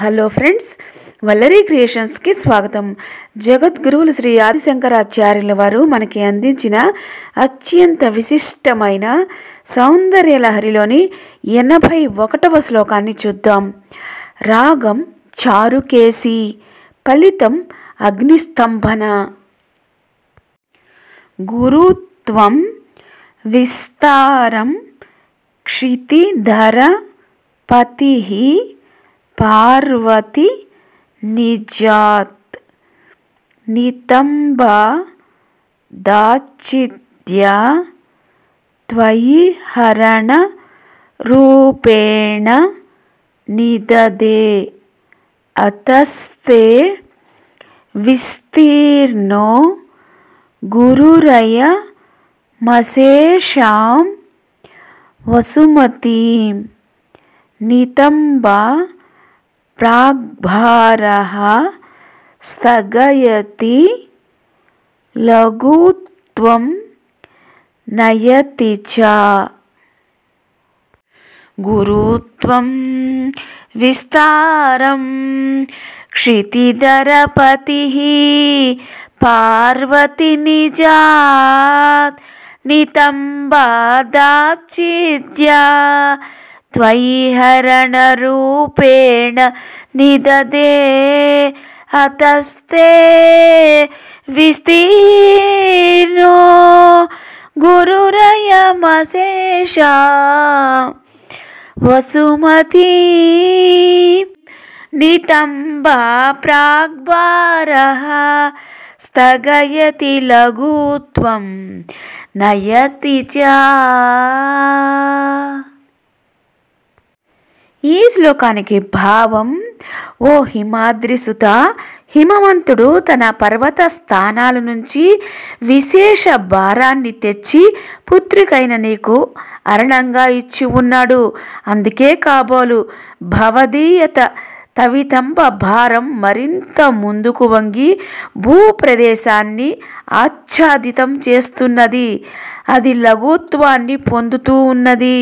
hello friends Vallari క్రియేషన్స్కి స్వాగతం జగద్గురువులు శ్రీ ఆదిశంకరాచార్యుల వారు మనకి అందించిన అత్యంత విశిష్టమైన సౌందర్యలహరిలోని ఎనభై ఒకటవ శ్లోకాన్ని చూద్దాం రాగం చారుకేసి ఫలితం అగ్నిస్తంభన గురుత్వం విస్తారం క్షితిధర పతిహి पार्वति निजात् नितम्बा त्वयि हरणरूपेण निददे अतस्ते विस्तीर्णो गुरुरय मसेषां वसुमतीं नितम्बा प्राग्भारः स्थगयति लघुत्वं नयति च गुरुत्वं विस्तारं क्षितिधरपतिः पार्वतीनिजात् नितम्बादाचिद्या हरणरूपेण निददे अतस्ते विस्तीर्णो गुरुरयमशेषा वसुमती नितम्बा प्राग्वारः स्थगयति लघुत्वं नयति च ఈ శ్లోకానికి భావం ఓ హిమాద్రి సుత హిమవంతుడు తన పర్వత స్థానాల నుంచి విశేష భారాన్ని తెచ్చి పుత్రికైన నీకు అరణంగా ఇచ్చి ఉన్నాడు అందుకే కాబోలు భవదీయత తవితంబ భారం మరింత ముందుకు వంగి భూప్రదేశాన్ని ఆచ్ఛాదితం చేస్తున్నది అది లఘుత్వాన్ని పొందుతూ ఉన్నది